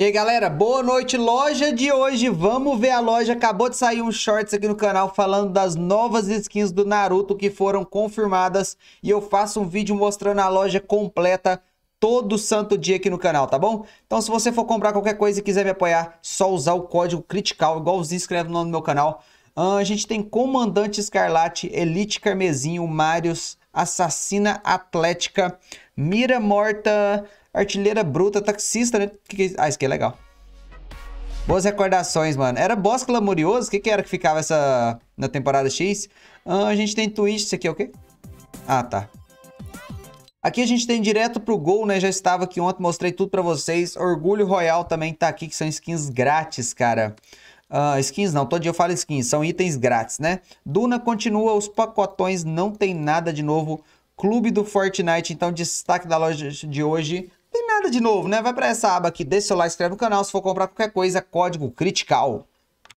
E aí, galera, boa noite. Loja de hoje, vamos ver a loja. Acabou de sair um shorts aqui no canal falando das novas skins do Naruto que foram confirmadas. E eu faço um vídeo mostrando a loja completa todo santo dia aqui no canal, tá bom? Então, se você for comprar qualquer coisa e quiser me apoiar, só usar o código CRITICAL, igual os inscreve no nome do meu canal. Ah, a gente tem Comandante Escarlate, Elite Carmezinho, Marius, assassina atlética, mira morta, artilheira bruta, taxista, né? Que que... É ah, isso aqui é legal. Boas recordações, mano. Era boss clamorioso? O que, que era que ficava essa... na temporada X? Ah, a gente tem Twitch, isso aqui é o quê? Ah, tá. Aqui a gente tem direto pro gol, né? Já estava aqui ontem, mostrei tudo pra vocês. Orgulho Royal também tá aqui, que são skins grátis, cara. Cara. Uh, skins não, todo dia eu falo skins, são itens grátis, né? Duna continua, os pacotões não tem nada de novo. Clube do Fortnite, então destaque da loja de hoje. Tem nada de novo, né? Vai para essa aba aqui, deixa seu like, inscreve no canal. Se for comprar qualquer coisa, código critical.